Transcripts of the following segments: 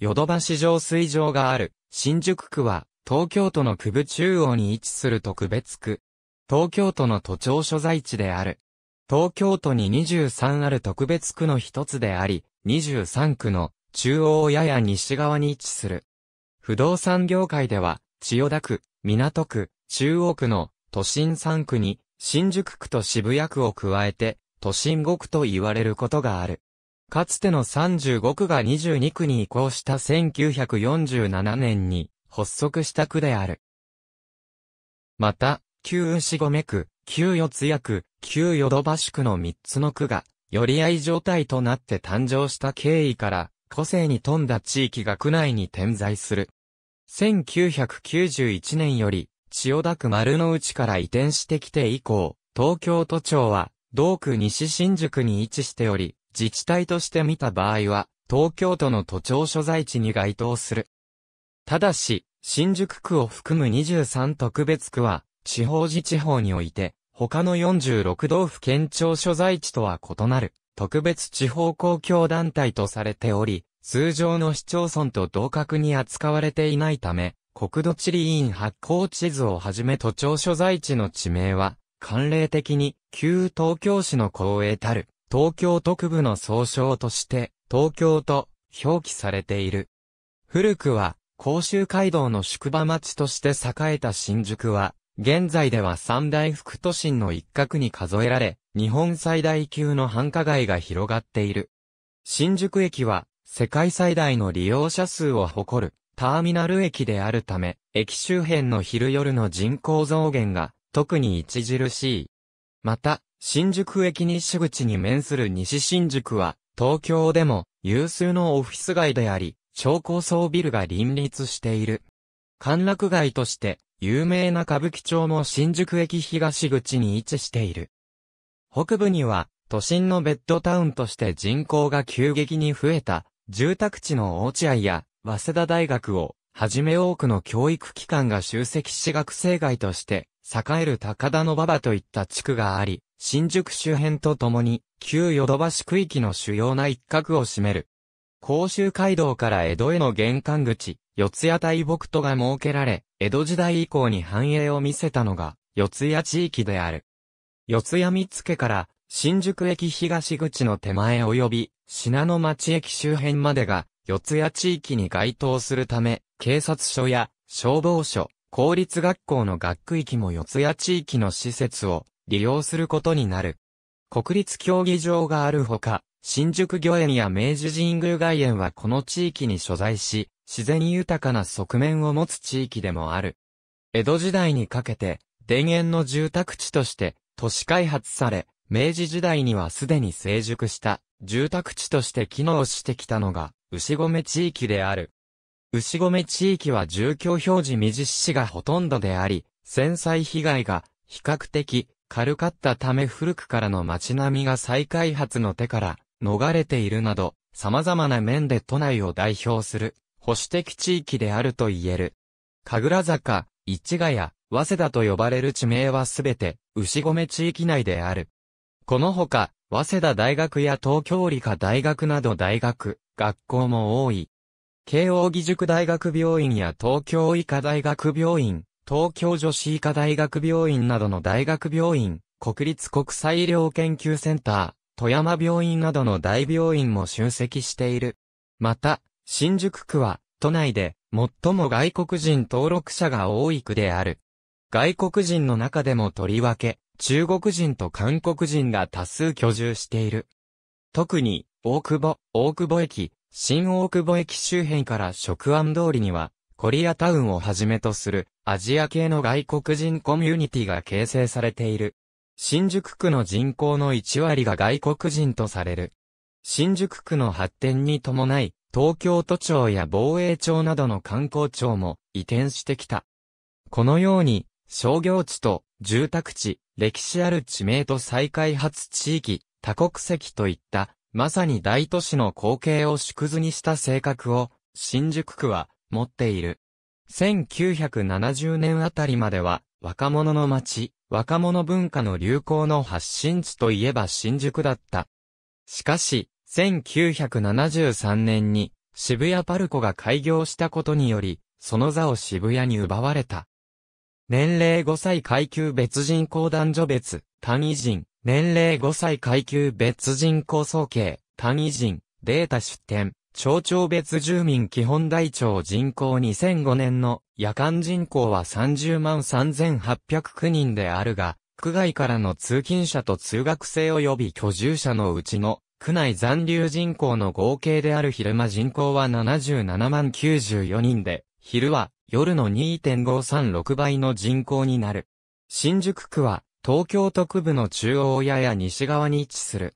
ヨドバシ上水場がある、新宿区は、東京都の区部中央に位置する特別区。東京都の都庁所在地である。東京都に23ある特別区の一つであり、23区の中央やや西側に位置する。不動産業界では、千代田区、港区、中央区の都心3区に、新宿区と渋谷区を加えて、都心5区と言われることがある。かつての35区が22区に移行した1947年に発足した区である。また、旧牛込区、旧四谷区、旧ヨド区の3つの区が、寄り合い状態となって誕生した経緯から、個性に富んだ地域が区内に点在する。1991年より、千代田区丸の内から移転してきて以降、東京都庁は、同区西新宿に位置しており、自治体として見た場合は、東京都の都庁所在地に該当する。ただし、新宿区を含む23特別区は、地方自治法において、他の46道府県庁所在地とは異なる、特別地方公共団体とされており、通常の市町村と同格に扱われていないため、国土地理院発行地図をはじめ都庁所在地の地名は、慣例的に、旧東京市の公営たる、東京特部の総称として、東京と表記されている。古くは、甲州街道の宿場町として栄えた新宿は、現在では三大副都心の一角に数えられ、日本最大級の繁華街が広がっている。新宿駅は、世界最大の利用者数を誇る、ターミナル駅であるため、駅周辺の昼夜の人口増減が、特に著しい。また、新宿駅西口に面する西新宿は、東京でも有数のオフィス街であり、超高層ビルが林立している。歓楽街として、有名な歌舞伎町も新宿駅東口に位置している。北部には、都心のベッドタウンとして人口が急激に増えた、住宅地の落合や、早稲田大学を、はじめ多くの教育機関が集積し学生街として、栄える高田の馬場といった地区があり、新宿周辺とともに、旧ヨドバシ区域の主要な一角を占める。甲州街道から江戸への玄関口、四谷大木戸が設けられ、江戸時代以降に繁栄を見せたのが、四谷地域である。四谷三つ家から新宿駅東口の手前及び品の町駅周辺までが四谷地域に該当するため、警察署や消防署、公立学校の学区域も四谷地域の施設を利用することになる。国立競技場があるほか、新宿御苑や明治神宮外苑はこの地域に所在し、自然豊かな側面を持つ地域でもある。江戸時代にかけて、田園の住宅地として都市開発され、明治時代にはすでに成熟した住宅地として機能してきたのが牛込地域である。牛込地域は住居表示未実施がほとんどであり、戦災被害が比較的軽かったため古くからの街並みが再開発の手から逃れているなど、様々な面で都内を代表する保守的地域であると言える。神楽坂、市ヶ谷、早稲田と呼ばれる地名はすべて牛込地域内である。このほか、早稲田大学や東京理科大学など大学、学校も多い。慶応義塾大学病院や東京医科大学病院、東京女子医科大学病院などの大学病院、国立国際医療研究センター、富山病院などの大病院も集積している。また、新宿区は、都内で、最も外国人登録者が多い区である。外国人の中でもとりわけ、中国人と韓国人が多数居住している。特に、大久保、大久保駅、新大久保駅周辺から職安通りには、コリアタウンをはじめとするアジア系の外国人コミュニティが形成されている。新宿区の人口の1割が外国人とされる。新宿区の発展に伴い、東京都庁や防衛庁などの観光庁も移転してきた。このように、商業地と住宅地、歴史ある地名と再開発地域、多国籍といった、まさに大都市の光景を縮図にした性格を、新宿区は持っている。1970年あたりまでは、若者の街、若者文化の流行の発信地といえば新宿だった。しかし、1973年に渋谷パルコが開業したことにより、その座を渋谷に奪われた。年齢5歳階級別人口男女別、単位人、年齢5歳階級別人口総計、単位人、データ出展。町長別住民基本台帳人口2005年の夜間人口は30万3809人であるが、区外からの通勤者と通学生及び居住者のうちの、区内残留人口の合計である昼間人口は77万94人で、昼は夜の2.536倍の人口になる。新宿区は東京都区部の中央やや西側に位置する。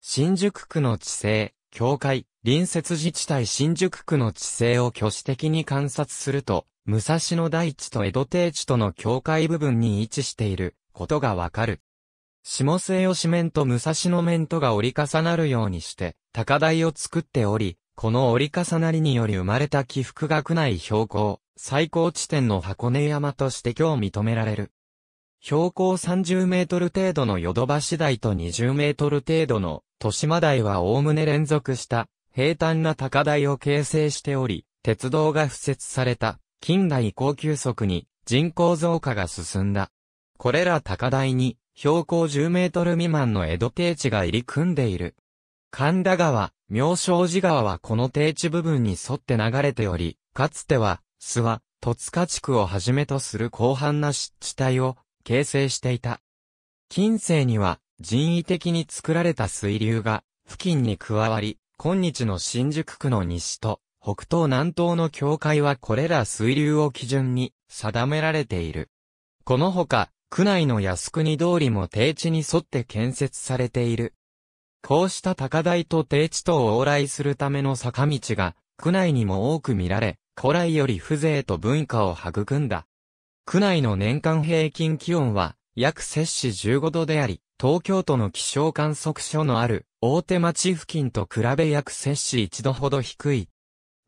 新宿区の地勢、教会、隣接自治体新宿区の地勢を挙手的に観察すると、武蔵野大地と江戸定地との境界部分に位置していることがわかる。下末吉面と武蔵野面とが折り重なるようにして、高台を作っており、この折り重なりにより生まれた起伏が区内標高、最高地点の箱根山として今日認められる。標高30メートル程度のヨドバシ台と20メートル程度の豊島台はおおむね連続した平坦な高台を形成しており、鉄道が付設された近代高級速に人口増加が進んだ。これら高台に標高10メートル未満の江戸低地が入り組んでいる。神田川、妙正寺川はこの低地部分に沿って流れており、かつては、諏訪、戸塚地区をはじめとする広範な湿地帯を形成していた。近世には人為的に作られた水流が付近に加わり、今日の新宿区の西と北東南東の境界はこれら水流を基準に定められている。このほか、区内の靖国通りも低地に沿って建設されている。こうした高台と低地とを往来するための坂道が、区内にも多く見られ、古来より風情と文化を育んだ。区内の年間平均気温は約摂氏15度であり、東京都の気象観測所のある大手町付近と比べ約摂氏1度ほど低い。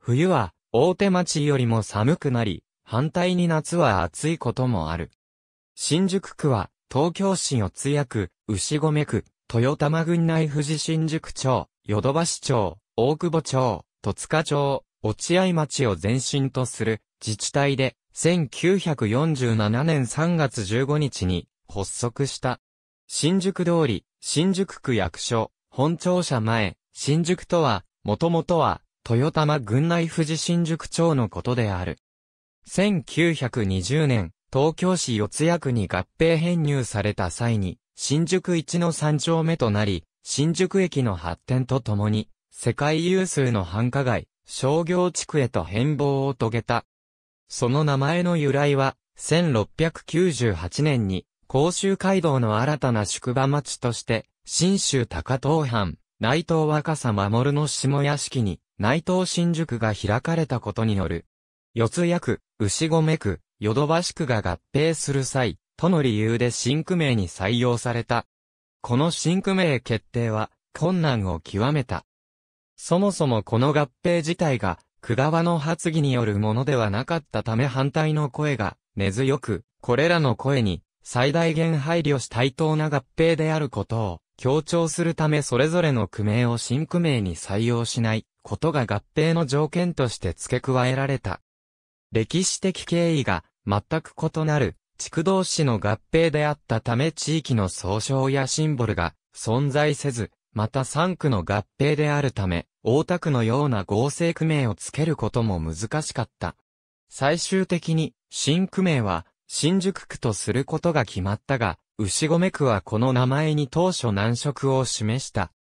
冬は大手町よりも寒くなり、反対に夏は暑いこともある。新宿区は東京市四谷区、牛込区、豊玉郡内富士新宿町、ヨドバシ町、大久保町、戸塚町、落合町を前身とする自治体で1947年3月15日に発足した。新宿通り、新宿区役所、本庁舎前、新宿とは、もともとは、豊玉郡内富士新宿町のことである。1920年、東京市四谷区に合併編入された際に、新宿一の三丁目となり、新宿駅の発展とともに、世界有数の繁華街、商業地区へと変貌を遂げた。その名前の由来は、1698年に、甲州街道の新たな宿場町として、新州高東藩、内藤若狭守の下屋敷に、内藤新宿が開かれたことによる。四つ役、牛込区、ヨドバシ区が合併する際、との理由で新区名に採用された。この新区名決定は、困難を極めた。そもそもこの合併自体が、久川の発議によるものではなかったため反対の声が根強く、これらの声に最大限配慮し対等な合併であることを強調するためそれぞれの区名を新区名に採用しないことが合併の条件として付け加えられた。歴史的経緯が全く異なる地同士の合併であったため地域の総称やシンボルが存在せず、また3区の合併であるため、大田区のような合成区名を付けることも難しかった。最終的に、新区名は、新宿区とすることが決まったが、牛込区はこの名前に当初難色を示した。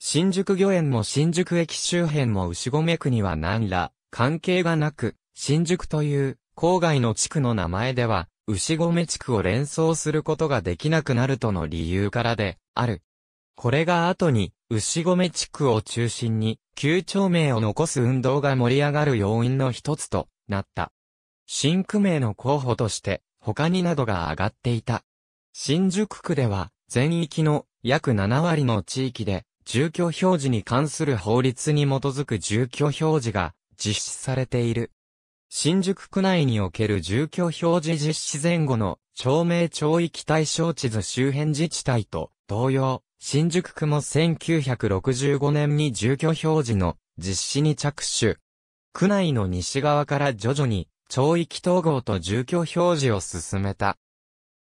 新宿御苑も新宿駅周辺も牛込区には何ら関係がなく、新宿という郊外の地区の名前では、牛込地区を連想することができなくなるとの理由からで、ある。これが後に、牛込地区を中心に、旧町名を残す運動が盛り上がる要因の一つとなった。新区名の候補として、他になどが上がっていた。新宿区では、全域の約7割の地域で、住居表示に関する法律に基づく住居表示が実施されている。新宿区内における住居表示実施前後の町名町域対象地図周辺自治体と同様、新宿区も1965年に住居表示の実施に着手。区内の西側から徐々に町域統合と住居表示を進めた。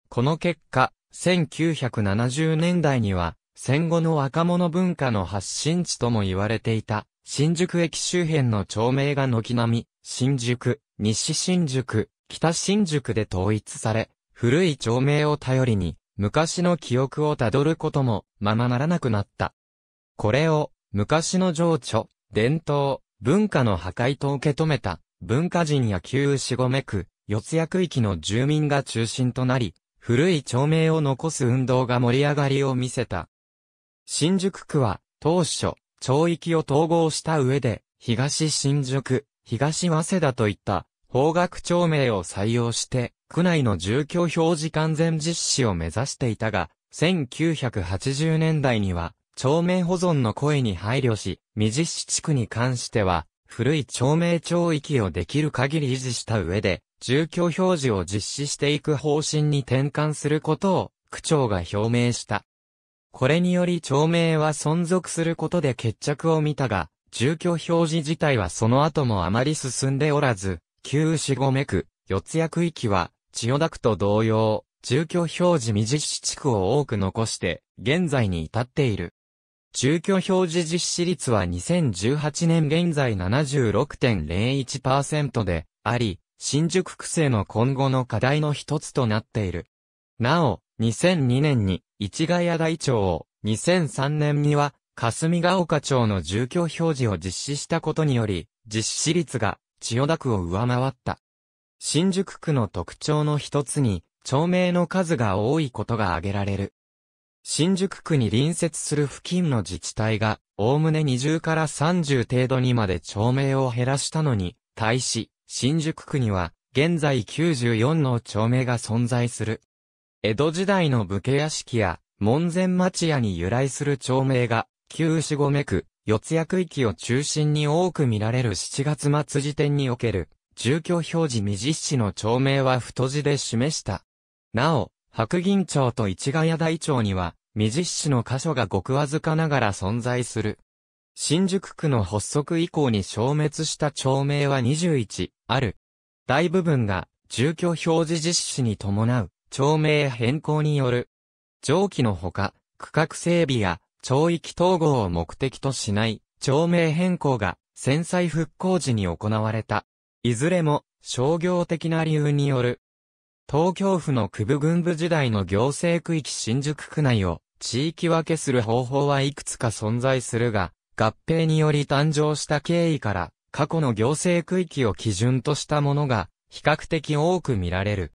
この結果、1970年代には戦後の若者文化の発信地とも言われていた新宿駅周辺の町名が軒並み新宿、西新宿、北新宿で統一され、古い町名を頼りに昔の記憶をたどることもままならなくなった。これを、昔の情緒、伝統、文化の破壊と受け止めた、文化人や旧牛ごめく、四谷区域の住民が中心となり、古い町名を残す運動が盛り上がりを見せた。新宿区は、当初、町域を統合した上で、東新宿、東早稲田といった、方角町名を採用して、区内の住居表示完全実施を目指していたが、1980年代には、町名保存の声に配慮し、未実施地区に関しては、古い町名町域をできる限り維持した上で、住居表示を実施していく方針に転換することを、区長が表明した。これにより町名は存続することで決着を見たが、住居表示自体はその後もあまり進んでおらず、旧四五目区、四谷区域は、千代田区と同様、住居表示未実施地区を多く残して、現在に至っている。住居表示実施率は2018年現在76.01%であり、新宿区政の今後の課題の一つとなっている。なお、2002年に市ヶ谷大町を、2003年には霞ヶ丘町の住居表示を実施したことにより、実施率が千代田区を上回った。新宿区の特徴の一つに、町名の数が多いことが挙げられる。新宿区に隣接する付近の自治体が、おおむね20から30程度にまで町名を減らしたのに、対し、新宿区には、現在94の町名が存在する。江戸時代の武家屋敷や、門前町屋に由来する町名が、旧牛目区、四谷区域を中心に多く見られる7月末時点における、住居表示未実施の町名は太字で示した。なお、白銀町と市ヶ谷台町には、未実施の箇所がごくわずかながら存在する。新宿区の発足以降に消滅した町名は21、ある。大部分が、住居表示実施に伴う、町名変更による。上記のほか、区画整備や、町域統合を目的としない、町名変更が、戦災復興時に行われた。いずれも商業的な理由による。東京府の区部軍部時代の行政区域新宿区内を地域分けする方法はいくつか存在するが、合併により誕生した経緯から過去の行政区域を基準としたものが比較的多く見られる。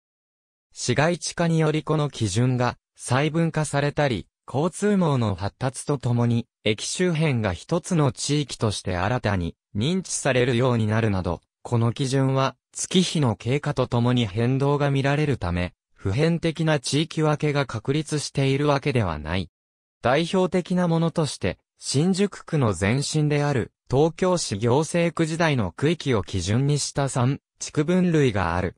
市街地化によりこの基準が細分化されたり、交通網の発達とともに、駅周辺が一つの地域として新たに認知されるようになるなど、この基準は月日の経過とともに変動が見られるため、普遍的な地域分けが確立しているわけではない。代表的なものとして、新宿区の前身である東京市行政区時代の区域を基準にした3地区分類がある。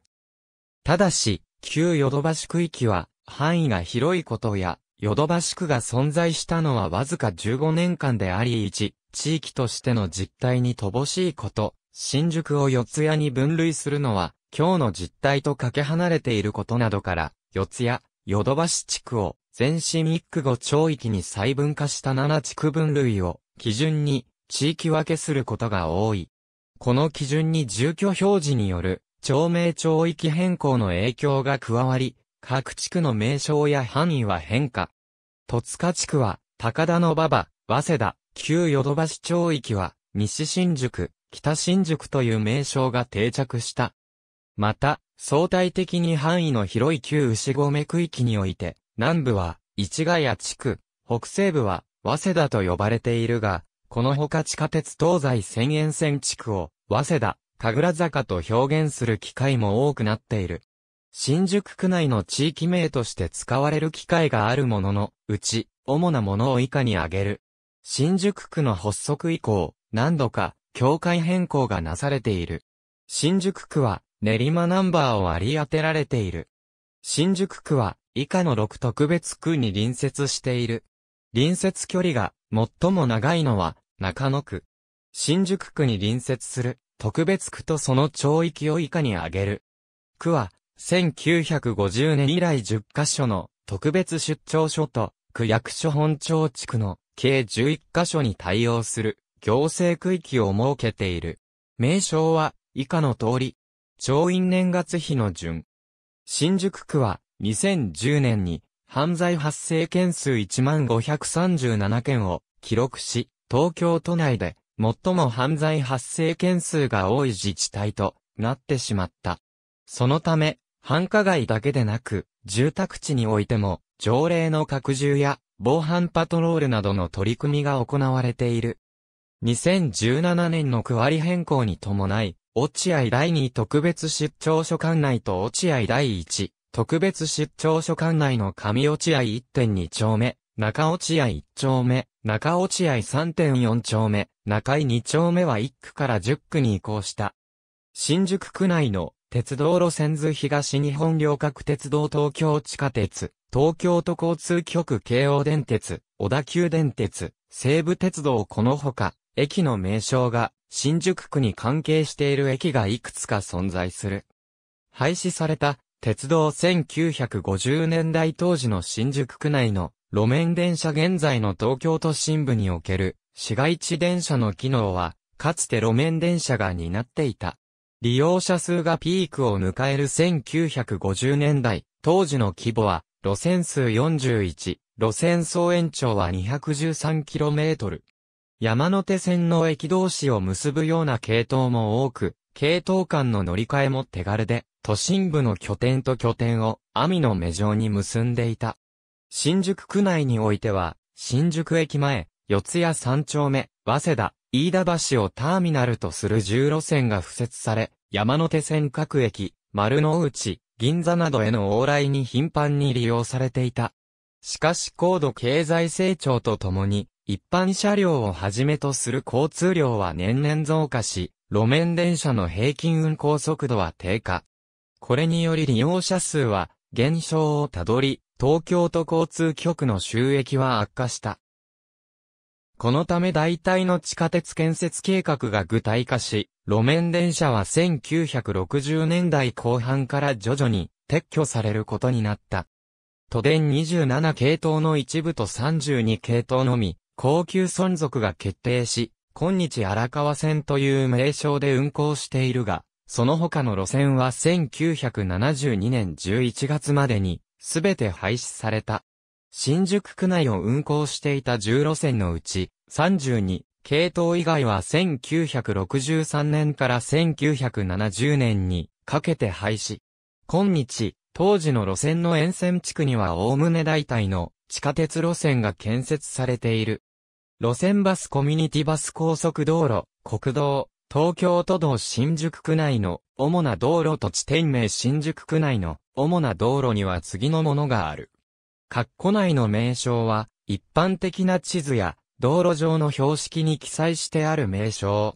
ただし、旧ヨドバシ区域は範囲が広いことや、ヨドバシ区が存在したのはわずか15年間であり1、地域としての実態に乏しいこと、新宿を四谷に分類するのは、今日の実態とかけ離れていることなどから、四谷、ヨドバシ地区を、全市一区後町域に細分化した7地区分類を、基準に、地域分けすることが多い。この基準に住居表示による、町名町域変更の影響が加わり、各地区の名称や範囲は変化。戸塚地区は、高田の馬場、早稲田、旧ヨドバシ町域は、西新宿、北新宿という名称が定着した。また、相対的に範囲の広い旧牛込区域において、南部は市ヶ谷地区、北西部は早稲田と呼ばれているが、このほか地下鉄東西線沿線地区を、早稲田、神楽坂と表現する機会も多くなっている。新宿区内の地域名として使われる機会があるものの、うち、主なものを以下に挙げる。新宿区の発足以降、何度か、境界変更がなされている。新宿区は、練馬ナンバーを割り当てられている。新宿区は、以下の6特別区に隣接している。隣接距離が、最も長いのは、中野区。新宿区に隣接する、特別区とその町域を以下に挙げる。区は、1950年以来10カ所の特別出張所と区役所本町地区の計11カ所に対応する。行政区域を設けている。名称は以下の通り。長院年月日の順。新宿区は2010年に犯罪発生件数1537件を記録し、東京都内で最も犯罪発生件数が多い自治体となってしまった。そのため、繁華街だけでなく、住宅地においても、条例の拡充や防犯パトロールなどの取り組みが行われている。2017年の区割り変更に伴い、落合第2特別出張所管内と落合第1特別出張所管内の上落合1.2丁目、中落合1丁目、中落合3.4丁目、中井2丁目は1区から10区に移行した。新宿区内の鉄道路線図東日本両角鉄道東京地下鉄、東京都交通局京王電鉄、小田急電鉄、西武鉄道このほか、駅の名称が新宿区に関係している駅がいくつか存在する。廃止された鉄道1950年代当時の新宿区内の路面電車現在の東京都心部における市街地電車の機能はかつて路面電車が担っていた。利用者数がピークを迎える1950年代、当時の規模は路線数41、路線総延長は 213km。山手線の駅同士を結ぶような系統も多く、系統間の乗り換えも手軽で、都心部の拠点と拠点を、網の目状に結んでいた。新宿区内においては、新宿駅前、四谷三丁目、早稲田、飯田橋をターミナルとする重路線が付設され、山手線各駅、丸の内、銀座などへの往来に頻繁に利用されていた。しかし高度経済成長とともに、一般車両をはじめとする交通量は年々増加し、路面電車の平均運行速度は低下。これにより利用者数は減少をたどり、東京都交通局の収益は悪化した。このため大体の地下鉄建設計画が具体化し、路面電車は1960年代後半から徐々に撤去されることになった。都電27系統の一部と32系統のみ、高級存続が決定し、今日荒川線という名称で運行しているが、その他の路線は1972年11月までに、すべて廃止された。新宿区内を運行していた10路線のうち、32、系統以外は1963年から1970年にかけて廃止。今日、当時の路線の沿線地区には概ね大体の地下鉄路線が建設されている。路線バスコミュニティバス高速道路、国道、東京都道新宿区内の主な道路と地点名新宿区内の主な道路には次のものがある。括弧内の名称は一般的な地図や道路上の標識に記載してある名称。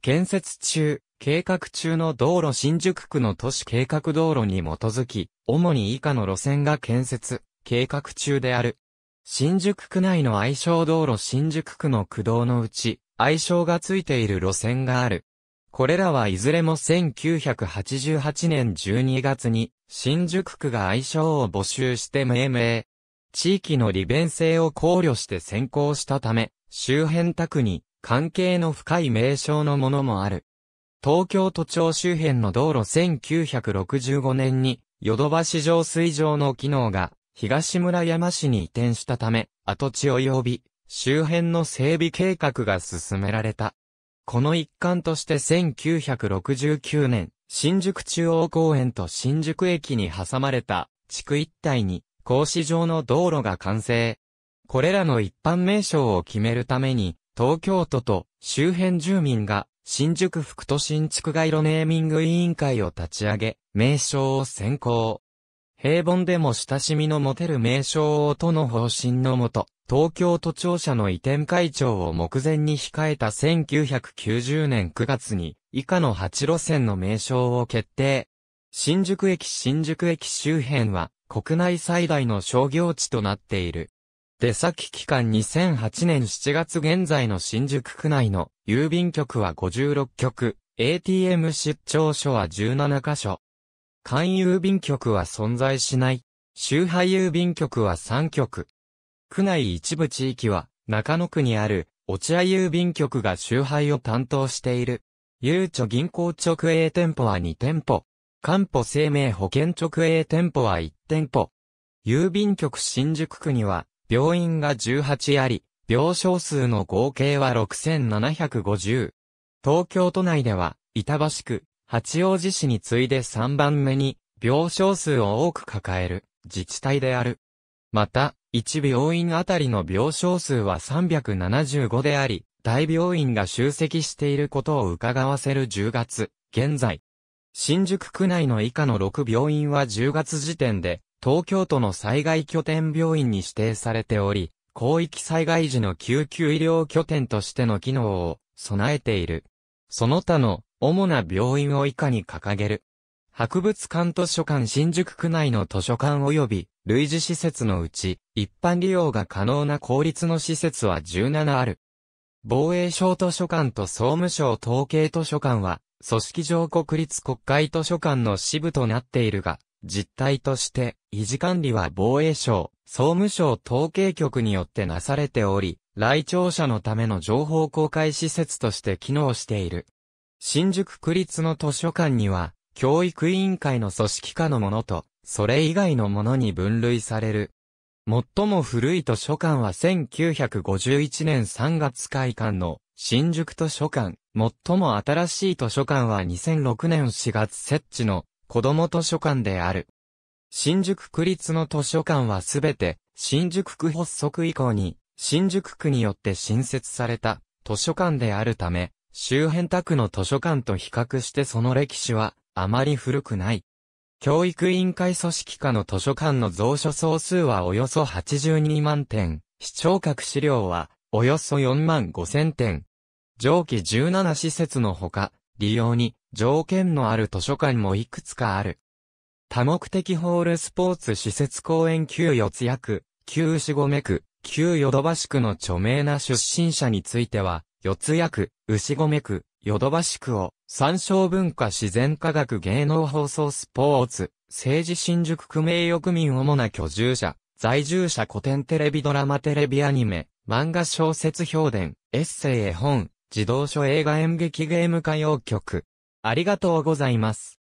建設中、計画中の道路新宿区の都市計画道路に基づき、主に以下の路線が建設、計画中である。新宿区内の愛称道路新宿区の区道のうち、愛称がついている路線がある。これらはいずれも1988年12月に、新宿区が愛称を募集して命名。地域の利便性を考慮して先行したため、周辺宅に関係の深い名称のものもある。東京都庁周辺の道路1965年に、ヨドバシ上水上の機能が東村山市に移転したため、跡地及び、周辺の整備計画が進められた。この一環として1969年、新宿中央公園と新宿駅に挟まれた地区一帯に格子状の道路が完成。これらの一般名称を決めるために、東京都と周辺住民が新宿副都心地区街路ネーミング委員会を立ち上げ、名称を選考。平凡でも親しみの持てる名称をとの方針のもと、東京都庁舎の移転会長を目前に控えた1990年9月に、以下の8路線の名称を決定。新宿駅新宿駅周辺は、国内最大の商業地となっている。出先期間2008年7月現在の新宿区内の郵便局は56局、ATM 出張所は17カ所。関郵便局は存在しない。周波郵便局は3局。区内一部地域は、中野区にある、落合郵便局が周配を担当している。ゆうちょ銀行直営店舗は2店舗。ん保生命保険直営店舗は1店舗。郵便局新宿区には、病院が18あり、病床数の合計は6750。東京都内では、板橋区、八王子市に次いで3番目に、病床数を多く抱える自治体である。また、1病院あたりの病床数は375であり、大病院が集積していることを伺わせる10月、現在。新宿区内の以下の6病院は10月時点で、東京都の災害拠点病院に指定されており、広域災害時の救急医療拠点としての機能を備えている。その他の主な病院を以下に掲げる。博物館図書館新宿区内の図書館及び類似施設のうち、一般利用が可能な公立の施設は17ある。防衛省図書館と総務省統計図書館は、組織上国立国会図書館の支部となっているが、実態として、維持管理は防衛省、総務省統計局によってなされており、来庁者のための情報公開施設として機能している。新宿区立の図書館には、教育委員会の組織下のものと、それ以外のものに分類される。最も古い図書館は1951年3月開館の新宿図書館。最も新しい図書館は2006年4月設置の子供図書館である。新宿区立の図書館はすべて新宿区発足以降に新宿区によって新設された図書館であるため、周辺宅の図書館と比較してその歴史はあまり古くない。教育委員会組織下の図書館の蔵書総数はおよそ82万点、視聴覚資料はおよそ4万5千点。上記17施設のほか、利用に条件のある図書館もいくつかある。多目的ホールスポーツ施設公園旧四谷区、旧四五目区、旧ヨドバシ区の著名な出身者については、四谷区、牛込区、ヨドバシ区を、参照文化自然科学芸能放送スポーツ、政治新宿区名誉区民主な居住者、在住者古典テレビドラマテレビアニメ、漫画小説評伝、エッセイ絵本、児童書映画演劇ゲーム歌謡曲。ありがとうございます。